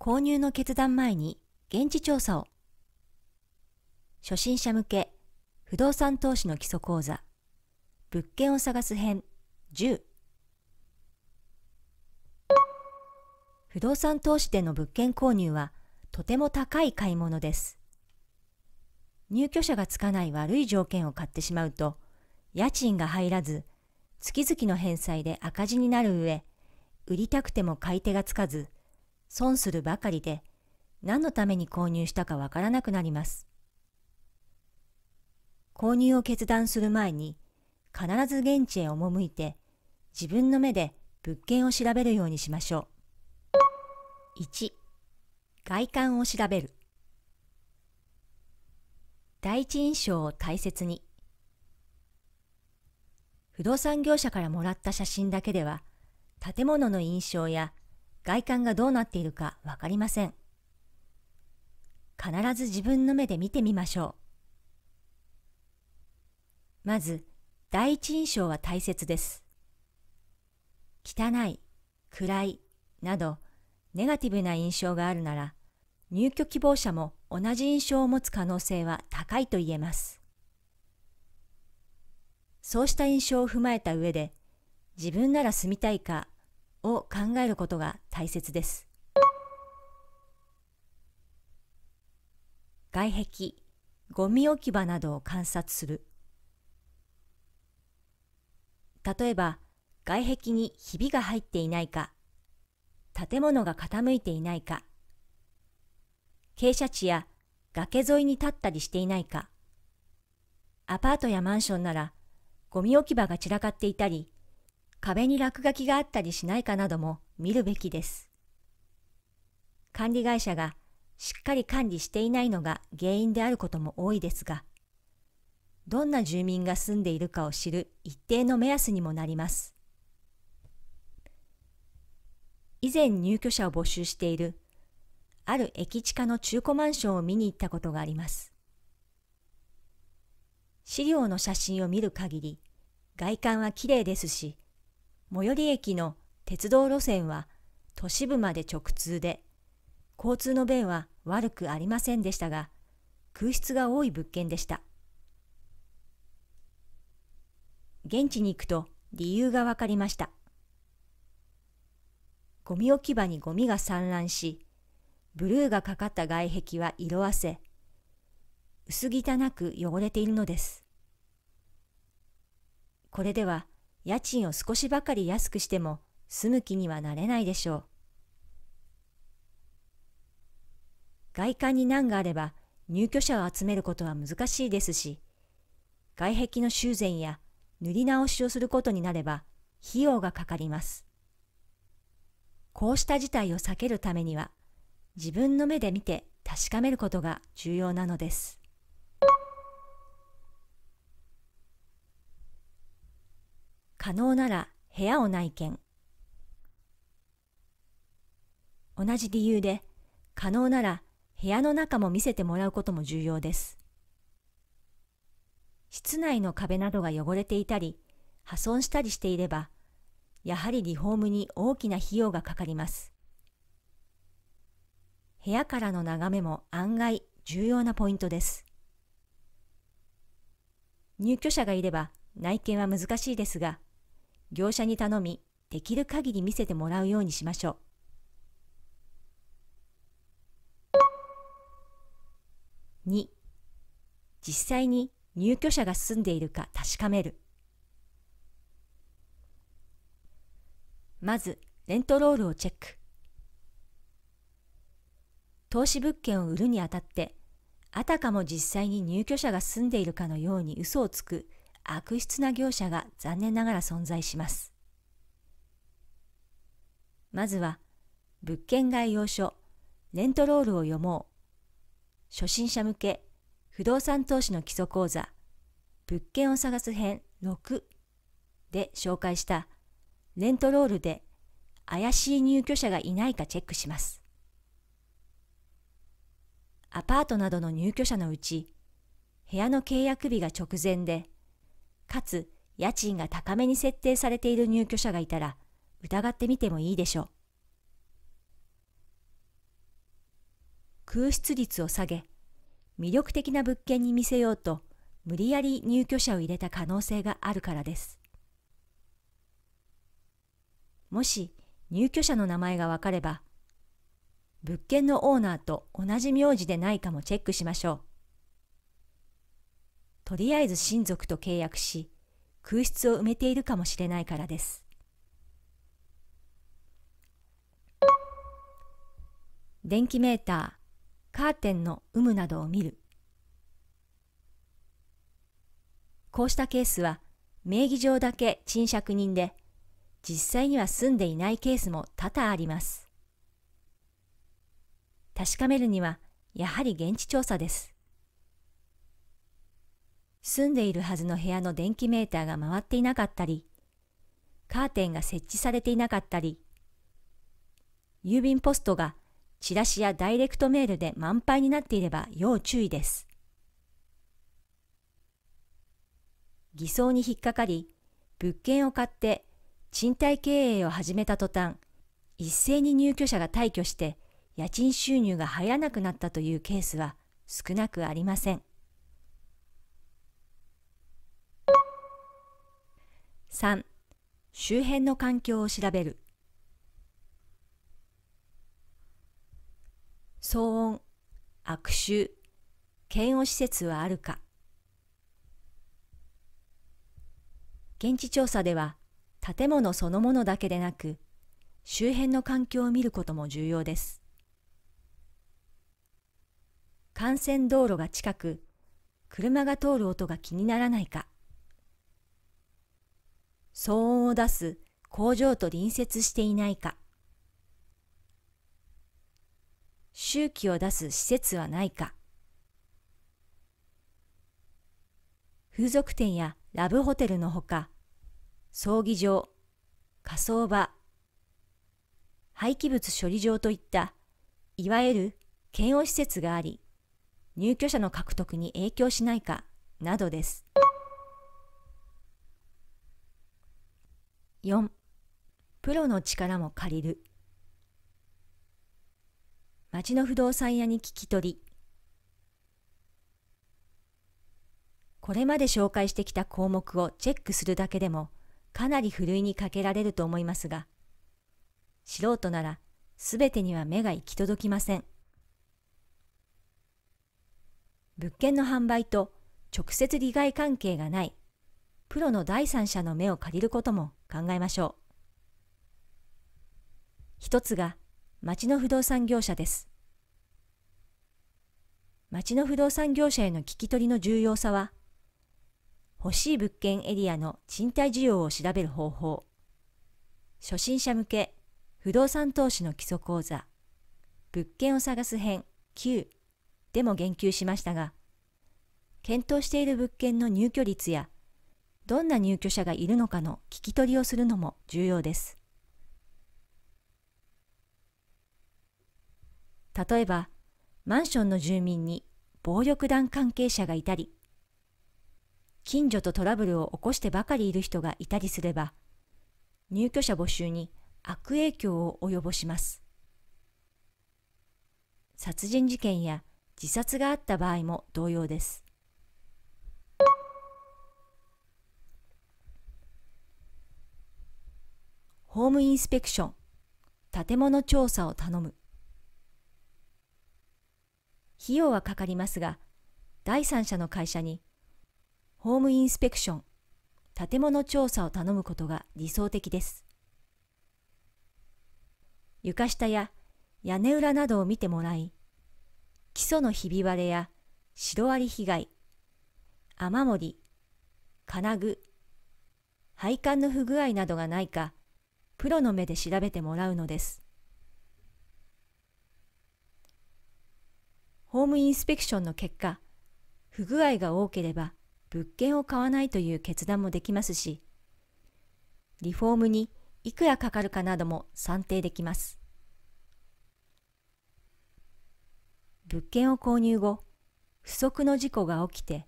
購入の決断前に現地調査を初心者向け不動産投資の基礎講座物件を探す編10不動産投資での物件購入はとても高い買い物です入居者がつかない悪い条件を買ってしまうと家賃が入らず月々の返済で赤字になる上売りたくても買い手がつかず損するばかりで、何のために購入したかわからなくなります。購入を決断する前に、必ず現地へ赴いて、自分の目で物件を調べるようにしましょう。1、外観を調べる。第一印象を大切に。不動産業者からもらった写真だけでは、建物の印象や外観がどうなっているかわかりません。必ず自分の目で見てみましょう。まず、第一印象は大切です。汚い、暗い、など、ネガティブな印象があるなら、入居希望者も同じ印象を持つ可能性は高いと言えます。そうした印象を踏まえた上で、自分なら住みたいかを考えることが大切です。外壁、ゴミ置き場などを観察する。例えば、外壁にひびが入っていないか、建物が傾いていないか、傾斜地や崖沿いに立ったりしていないか、アパートやマンションならゴミ置き場が散らかっていたり、壁に落書きがあったりしないかなども見るべきです。管理会社がしっかり管理していないのが原因であることも多いですが、どんな住民が住んでいるかを知る一定の目安にもなります。以前入居者を募集している、ある駅地下の中古マンションを見に行ったことがあります。資料の写真を見る限り、外観は綺麗ですし、最寄り駅の鉄道路線は都市部まで直通で、交通の便は悪くありませんでしたが、空室が多い物件でした。現地に行くと理由が分かりました。ゴミ置き場にゴミが散乱し、ブルーがかかった外壁は色あせ、薄汚く汚れているのです。これでは家賃を少しばかり安くしても住む気にはなれないでしょう。外観に難があれば入居者を集めることは難しいですし、外壁の修繕や塗り直しをすることになれば費用がかかります。こうした事態を避けるためには、自分の目で見て確かめることが重要なのです。可能なら部屋を内見。同じ理由で、可能なら部屋の中も見せてもらうことも重要です。室内の壁などが汚れていたり、破損したりしていれば、やはりリフォームに大きな費用がかかります。部屋からの眺めも案外重要なポイントです。入居者がいれば内見は難しいですが、業者に頼み、できる限り見せてもらうようにしましょう。2実際に入居者が住んでいるか確かめるまずレントロールをチェック投資物件を売るにあたってあたかも実際に入居者が住んでいるかのように嘘をつく悪質な業者が残念ながら存在します。まずは、物件概要書、レントロールを読もう。初心者向け、不動産投資の基礎講座、物件を探す編6で紹介したレントロールで怪しい入居者がいないかチェックします。アパートなどの入居者のうち、部屋の契約日が直前で、かつ家賃が高めに設定されている入居者がいたら疑ってみてもいいでしょう。空室率を下げ、魅力的な物件に見せようと無理やり入居者を入れた可能性があるからです。もし入居者の名前がわかれば、物件のオーナーと同じ名字でないかもチェックしましょう。とりあえず親族と契約し、空室を埋めているかもしれないからです。電気メーター、カーテンの有無などを見る。こうしたケースは、名義上だけ賃借人で、実際には住んでいないケースも多々あります。確かめるには、やはり現地調査です。住んでいるはずの部屋の電気メーターが回っていなかったり、カーテンが設置されていなかったり、郵便ポストがチラシやダイレクトメールで満杯になっていれば要注意です。偽装に引っかかり、物件を買って賃貸経営を始めた途端、一斉に入居者が退去して家賃収入が入らなくなったというケースは少なくありません。3周辺の環境を調べる騒音悪臭嫌悪施設はあるか現地調査では建物そのものだけでなく周辺の環境を見ることも重要です幹線道路が近く車が通る音が気にならないか騒音を出す工場と隣接していないか、周期を出す施設はないか、風俗店やラブホテルのほか、葬儀場、火葬場、廃棄物処理場といった、いわゆる兼用施設があり、入居者の獲得に影響しないかなどです。4プロの力も借りる町の不動産屋に聞き取りこれまで紹介してきた項目をチェックするだけでもかなりふるいにかけられると思いますが素人ならすべてには目が行き届きません物件の販売と直接利害関係がないプロの第三者の目を借りることも考えましょう。一つが町の不動産業者です。町の不動産業者への聞き取りの重要さは、欲しい物件エリアの賃貸需要を調べる方法、初心者向け不動産投資の基礎講座、物件を探す編9でも言及しましたが、検討している物件の入居率やどんな入居者がいるのかの聞き取りをするのも重要です。例えば、マンションの住民に暴力団関係者がいたり、近所とトラブルを起こしてばかりいる人がいたりすれば、入居者募集に悪影響を及ぼします。殺人事件や自殺があった場合も同様です。ホームインスペクション、建物調査を頼む。費用はかかりますが、第三者の会社に、ホームインスペクション、建物調査を頼むことが理想的です。床下や屋根裏などを見てもらい、基礎のひび割れやシロアリ被害、雨漏り、金具、配管の不具合などがないかプロの目で調べてもらうのです。ホームインスペクションの結果、不具合が多ければ物件を買わないという決断もできますし、リフォームにいくらかかるかなども算定できます。物件を購入後、不測の事故が起きて、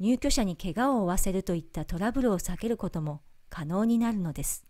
入居者に怪我を負わせるといったトラブルを避けることも可能になるのです。